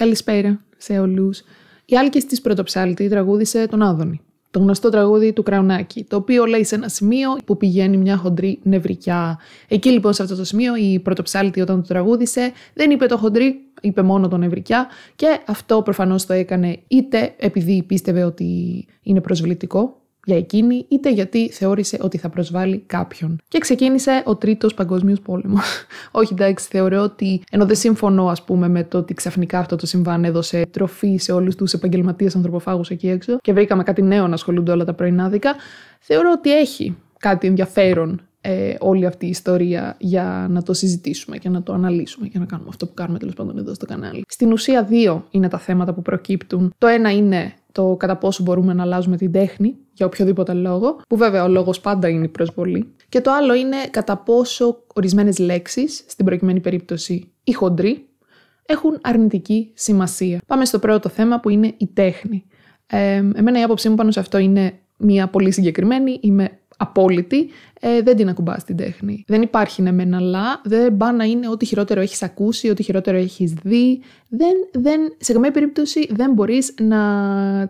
Καλησπέρα σε όλους. Η Άλκης της Πρωτοψάλτη τραγούδισε τον Άδωνη. Το γνωστό τραγούδι του Κραουνάκη, το οποίο λέει σε ένα σημείο που πηγαίνει μια χοντρή νευρικιά. Εκεί λοιπόν σε αυτό το σημείο η Πρωτοψάλτη όταν το τραγούδισε δεν είπε το χοντρή, είπε μόνο το νευρικιά και αυτό προφανώς το έκανε είτε επειδή πίστευε ότι είναι προσβλητικό για εκείνη, είτε γιατί θεώρησε ότι θα προσβάλλει κάποιον. Και ξεκίνησε ο Τρίτος Παγκόσμιος Πόλεμος. Όχι, εντάξει, θεωρώ ότι ενώ δεν συμφωνώ, ας πούμε, με το ότι ξαφνικά αυτό το συμβάν έδωσε τροφή σε όλους τους επαγγελματίες ανθρωποφάγους εκεί έξω και βρήκαμε κάτι νέο να ασχολούνται όλα τα πρωινάδικα, θεωρώ ότι έχει κάτι ενδιαφέρον ε, όλη αυτή η ιστορία για να το συζητήσουμε και να το αναλύσουμε και να κάνουμε αυτό που κάνουμε τέλος πάντων εδώ στο κανάλι. Στην ουσία, δύο είναι τα θέματα που προκύπτουν. Το ένα είναι το κατά πόσο μπορούμε να αλλάζουμε την τέχνη για οποιοδήποτε λόγο, που βέβαια ο λόγος πάντα είναι η προσβολή. Και το άλλο είναι κατά πόσο ορισμένες λέξεις, στην προκειμένη περίπτωση η χοντρή, έχουν αρνητική σημασία. Πάμε στο πρώτο θέμα που είναι η τέχνη. Ε, εμένα η άποψή μου πάνω σε αυτό είναι μία πολύ συγκεκριμένη. Είμαι απόλυτη, ε, δεν την ακουμπάς την τέχνη. Δεν υπάρχει ναι μεν αλλά, δεν πάει να είναι ό,τι χειρότερο έχεις ακούσει, ό,τι χειρότερο έχεις δει. Δεν, δεν, σε καμία περίπτωση δεν μπορείς να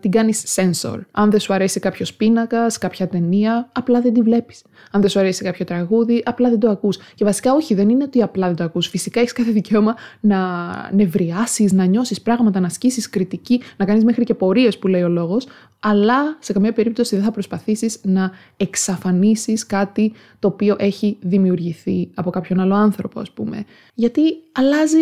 την κάνεις sensor. Αν δεν σου αρέσει κάποιος πίνακας, κάποια ταινία, απλά δεν τη βλέπεις. Αν δεν σου αρέσει κάποιο τραγούδι, απλά δεν το ακούς. Και βασικά όχι, δεν είναι ότι απλά δεν το ακούς. Φυσικά έχεις κάθε δικαίωμα να νευριάσεις, να νιώσεις πράγματα, να ασκήσεις κριτική, να κάνεις μέχρι και πορείες που λέει ο λόγος αλλά σε καμία περίπτωση δεν θα προσπαθήσεις να εξαφανίσεις κάτι το οποίο έχει δημιουργηθεί από κάποιον άλλο άνθρωπο, ας πούμε. Γιατί αλλάζει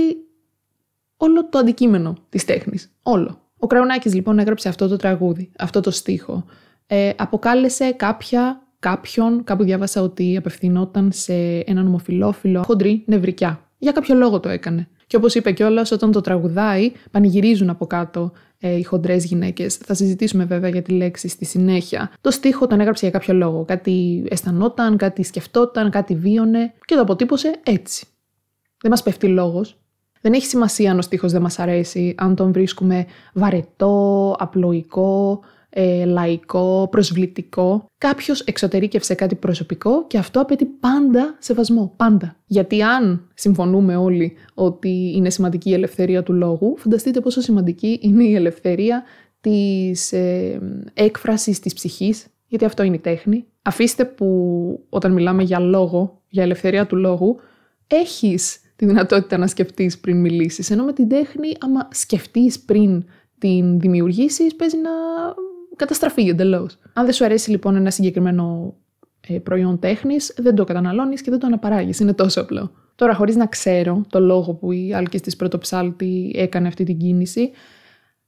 όλο το αντικείμενο της τέχνης. Όλο. Ο Κραουνάκης λοιπόν έγραψε αυτό το τραγούδι, αυτό το στίχο. Ε, αποκάλεσε κάποια, κάποιον, κάπου διάβασα ότι απευθυνόταν σε έναν ομοφιλόφιλο χοντρή νευρικιά. Για κάποιο λόγο το έκανε. Και όπως είπε κιόλας, όταν το τραγουδάει, πανηγυρίζουν από κάτω ε, οι χοντρές γυναίκες. Θα συζητήσουμε βέβαια για τη λέξη στη συνέχεια. Το στίχο τον έγραψε για κάποιο λόγο. Κάτι αισθανόταν, κάτι σκεφτόταν, κάτι βίωνε και το αποτύπωσε έτσι. Δεν μας πέφτει λόγος. Δεν έχει σημασία αν ο στίχος δεν μας αρέσει, αν τον βρίσκουμε βαρετό, απλοϊκό, ε, λαϊκό, προσβλητικό. Κάποιος εξωτερήκευσε κάτι προσωπικό και αυτό απαιτεί πάντα σεβασμό. Πάντα. Γιατί αν συμφωνούμε όλοι ότι είναι σημαντική η ελευθερία του λόγου, φανταστείτε πόσο σημαντική είναι η ελευθερία της ε, έκφρασης της ψυχής, γιατί αυτό είναι η τέχνη. Αφήστε που όταν μιλάμε για λόγο, για ελευθερία του λόγου, έχεις τη δυνατότητα να σκεφτείς πριν μιλήσεις. Ενώ με την τέχνη, άμα σκεφτείς πριν την δημιουργήσεις, παίζει να καταστραφεί εντελώς. Αν δεν σου αρέσει λοιπόν ένα συγκεκριμένο ε, προϊόν τέχνης, δεν το καταναλώνεις και δεν το αναπαράγεις. Είναι τόσο απλό. Τώρα, χωρίς να ξέρω το λόγο που η Άλκης της Πρωτοψάλτη έκανε αυτή την κίνηση,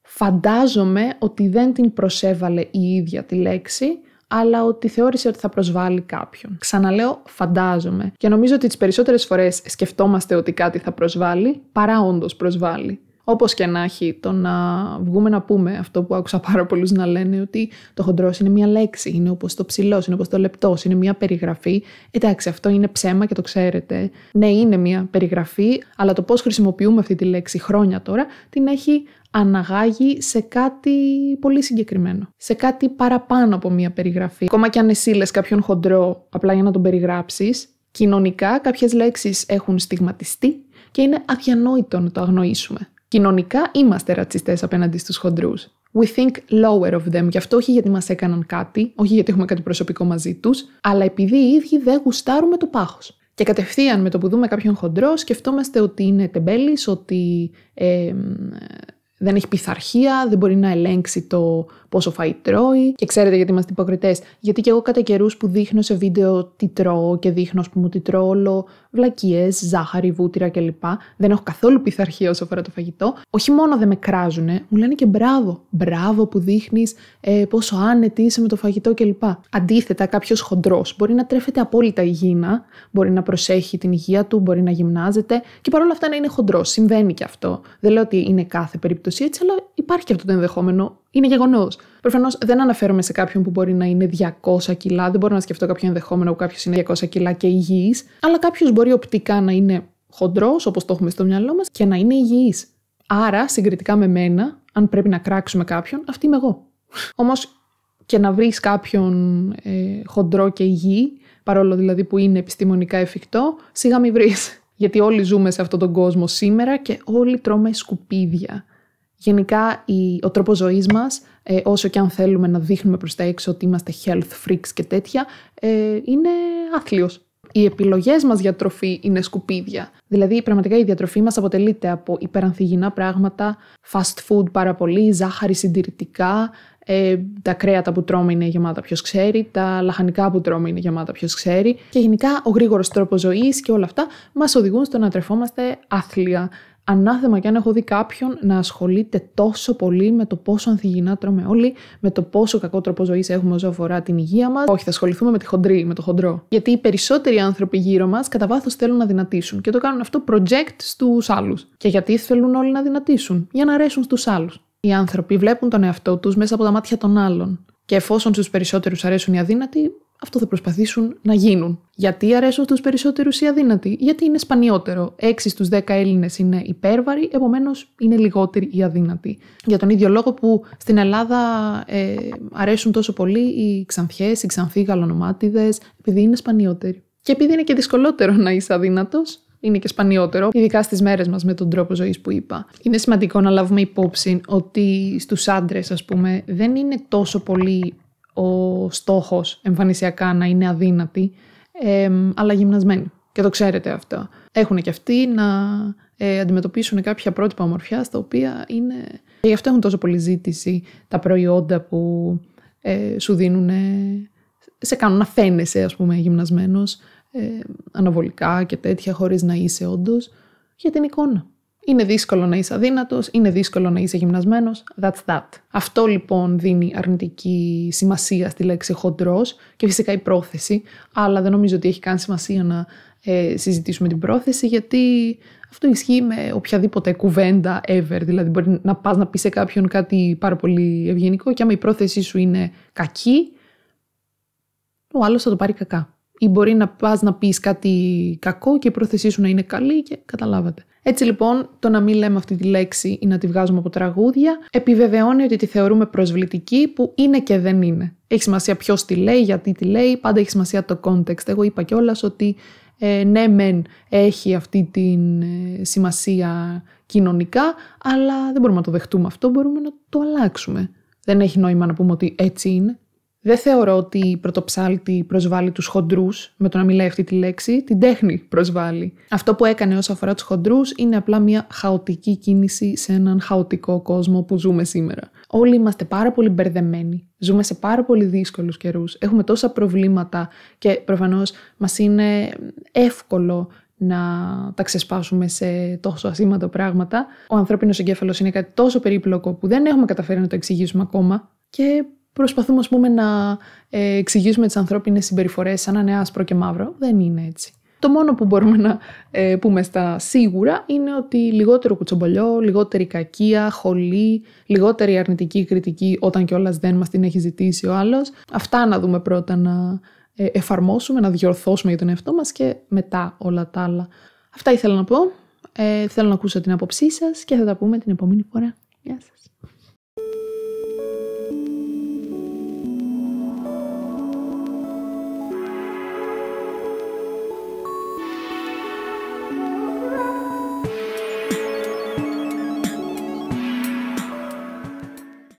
φαντάζομαι ότι δεν την προσέβαλε η ίδια τη λέξη, αλλά ότι θεώρησε ότι θα προσβάλλει κάποιον. Ξαναλέω, φαντάζομαι. Και νομίζω ότι τις περισσότερες φορές σκεφτόμαστε ότι κάτι θα προσβάλλει, παρά όντως προσβάλλει. Όπως και να έχει, το να βγούμε να πούμε αυτό που άκουσα πάρα πολλούς να λένε ότι το χοντρός είναι μια λέξη, είναι όπως το ψηλός, είναι όπως το λεπτός, είναι μια περιγραφή. Εντάξει, αυτό είναι ψέμα και το ξέρετε. Ναι, είναι μια περιγραφή, αλλά το πώς χρησιμοποιούμε αυτή τη λέξη χρόνια τώρα την έχει αναγάγει σε κάτι πολύ συγκεκριμένο. Σε κάτι παραπάνω από μια περιγραφή. Ακόμα και αν εσύ λες κάποιον χοντρό απλά για να τον περιγράψεις. κοινωνικά κάποιες λέξεις έχουν στιγματιστεί και είναι αδιανόητο να το αγνοήσουμε. Κοινωνικά είμαστε ρατσιστές απέναντι στους χοντρούς. We think lower of them. Γι' αυτό όχι γιατί μας έκαναν κάτι, όχι γιατί έχουμε κάτι προσωπικό μαζί τους, αλλά επειδή οι ίδιοι δεν γουστάρουμε το πάχος. Και κατευθείαν με το που δούμε κάποιον χοντρό, σκεφτόμαστε ότι είναι τεμπέλης, ότι δεν έχει πειθαρχία, δεν μπορεί να ελέγξει το πόσο φαΐ τρώει. Και ξέρετε γιατί είμαστε υποκριτές. Γιατί και εγώ κατά καιρούς που δείχνω σε βίντεο τι τρώω και δείχνω, ας πούμε, τι τρώω όλο, βλακίες, ζάχαρη, βούτυρα κλπ. Δεν έχω καθόλου πειθαρχία όσο αφορά το φαγητό. Όχι μόνο δεν με κράζουνε, μου λένε και μπράβο. Μπράβο που δείχνεις ε, πόσο άνετη είσαι με το φαγητό κλπ. Αντίθετα, κάποιος χοντρός μπορεί να τρέφεται απόλυτα υγιεινά, μπορεί να προσέχει την υγεία του, μπορεί να γυμνάζεται και παρόλα αυτά να είναι χοντρός. Συμβαίνει και αυτό. Δεν λέω ότι είναι κάθε περίπτωση έτσι, αλλά υπάρχει και αυτό το ενδεχόμενο είναι γεγονός. Προφανώς δεν αναφέρομαι σε κάποιον που μπορεί να είναι 200 κιλά, δεν μπορώ να σκεφτώ κάποιο ενδεχόμενο που κάποιος είναι 200 κιλά και υγιής, αλλά κάποιος μπορεί οπτικά να είναι χοντρός, όπως το έχουμε στο μυαλό μας, και να είναι υγιής. Άρα, συγκριτικά με μένα, αν πρέπει να κράξουμε κάποιον, αυτή είμαι εγώ. Όμως και να βρεις κάποιον ε, χοντρό και υγιή, παρόλο δηλαδή που είναι επιστημονικά εφικτό, σιγά μην βρεις. Γιατί όλοι ζούμε σε αυτόν τον κόσμο σήμερα και όλοι τρώμε σκουπίδια. Γενικά η, ο τρόπος ζωής μας, ε, όσο και αν θέλουμε να δείχνουμε προς τα έξω ότι είμαστε health freaks και τέτοια, ε, είναι άθλιος. Οι επιλογές μας για τροφή είναι σκουπίδια. Δηλαδή πραγματικά η διατροφή μας αποτελείται από υπερανθυγινά πράγματα, fast food πάρα πολύ, ζάχαρη συντηρητικά, ε, τα κρέατα που τρώμε είναι γεμάτα ποιος ξέρει, τα λαχανικά που τρώμε είναι γεμάτα ποιος ξέρει. Και γενικά ο γρήγορος τρόπος ζωής και όλα αυτά μας οδηγούν στο να τρεφόμαστε άθλια. Ανάθεμα και αν έχω δει κάποιον να ασχολείται τόσο πολύ με το πόσο ανθυγινά τρώμε όλοι, με το πόσο κακό τρόπο ζωής έχουμε όσο αφορά την υγεία μας. Όχι, θα ασχοληθούμε με τη χοντρή, με το χοντρό. Γιατί οι περισσότεροι άνθρωποι γύρω μας κατά βάθος θέλουν να δυνατήσουν και το κάνουν αυτό project στους άλλους. Και γιατί θέλουν όλοι να δυνατήσουν, για να αρέσουν στους άλλους. Οι άνθρωποι βλέπουν τον εαυτό τους μέσα από τα μάτια των άλλων. Και εφόσον στους περισσότερους αρέσουν οι αδύνατοι, αυτό θα προσπαθήσουν να γίνουν. Γιατί αρέσουν του περισσότερου οι αδύνατοι, γιατί είναι σπανιότερο. 6 στου 10 Έλληνες είναι υπέρβαροι, επομένως, είναι λιγότεροι οι αδύνατοι. Για τον ίδιο λόγο που στην Ελλάδα ε, αρέσουν τόσο πολύ οι ξανθιές, οι ξανθοί γαλονομάτιδε, επειδή είναι σπανιότεροι. Και επειδή είναι και δυσκολότερο να είσαι αδύνατος, είναι και σπανιότερο, ειδικά στις μέρες μας με τον τρόπο ζωής που είπα. Είναι σημαντικό να λάβουμε υπόψη ότι στους άντρες, ας πούμε, δεν είναι τόσο πολύ ο στόχος εμφανισιακά να είναι αδύνατη, αλλά γυμνασμένοι. Και το ξέρετε αυτό. Έχουν και αυτοί να ε, αντιμετωπίσουν κάποια πρότυπα ομορφιά, τα οποία είναι... Και γι' αυτό έχουν τόσο πολύ ζήτηση τα προϊόντα που ε, σου δίνουν... σε κάνουν να φαίνεσαι, ας πούμε, γυμνασμένος, ε, αναβολικά και τέτοια, χωρίς να είσαι όντως για την εικόνα. Είναι δύσκολο να είσαι αδύνατος, είναι δύσκολο να είσαι γυμνασμένος. That's that. Αυτό λοιπόν δίνει αρνητική σημασία στη λέξη χοντρό και φυσικά η πρόθεση, αλλά δεν νομίζω ότι έχει καν σημασία να ε, συζητήσουμε την πρόθεση, γιατί αυτό ισχύει με οποιαδήποτε κουβέντα ever. Δηλαδή, μπορεί να πας να πεις σε κάποιον κάτι πάρα πολύ ευγενικό, και άμα η πρόθεσή σου είναι κακή, ο άλλος θα το πάρει κακά ή μπορεί να πας να πεις κάτι κακό και η πρόθεσή σου να είναι καλή και καταλάβατε. Έτσι λοιπόν, το να μην λέμε αυτή τη λέξη ή να τη βγάζουμε από τραγούδια επιβεβαιώνει ότι τη θεωρούμε προσβλητική που είναι και δεν είναι. Έχει σημασία ποιος τη λέει, γιατί τη λέει, πάντα έχει σημασία το context. Εγώ είπα κιόλας ότι ε, ναι, μεν έχει αυτή τη ε, σημασία κοινωνικά, αλλά δεν μπορούμε να το δεχτούμε αυτό, μπορούμε να το αλλάξουμε. Δεν έχει νόημα να πούμε ότι έτσι είναι. Δεν θεωρώ ότι η πρωτοψάλτη προσβάλλει τους χοντρούς, με το να μιλάει αυτή τη λέξη, την τέχνη προσβάλλει. Αυτό που έκανε όσον αφορά τους χοντρούς είναι απλά μια χαοτική κίνηση σε έναν χαοτικό κόσμο που ζούμε σήμερα. Όλοι είμαστε πάρα πολύ μπερδεμένοι. Ζούμε σε πάρα πολύ δύσκολους καιρούς. Έχουμε τόσα προβλήματα και προφανώς μας είναι εύκολο να τα ξεσπάσουμε σε τόσο ασήμαντα πράγματα. Ο ανθρώπινος εγκέφαλος είναι κάτι τόσο περίπλοκο που δεν έχουμε καταφέρει να το εξηγήσουμε ακόμα. Και προσπαθούμε πούμε, να ε, εξηγήσουμε τις ανθρώπινες συμπεριφορές σαν να είναι άσπρο και μαύρο. Δεν είναι έτσι. Το μόνο που μπορούμε να ε, πούμε στα σίγουρα είναι ότι λιγότερο κουτσομπολιό, λιγότερη κακία, χολή, λιγότερη αρνητική κριτική όταν κιόλας δεν μας την έχει ζητήσει ο άλλος. Αυτά να δούμε πρώτα να ε, εφαρμόσουμε, να διορθώσουμε για τον εαυτό μας και μετά όλα τα άλλα. Αυτά ήθελα να πω. Ε, θέλω να ακούσω την άποψή σας και θα τα πούμε την επόμενη φορά. Γεια σας.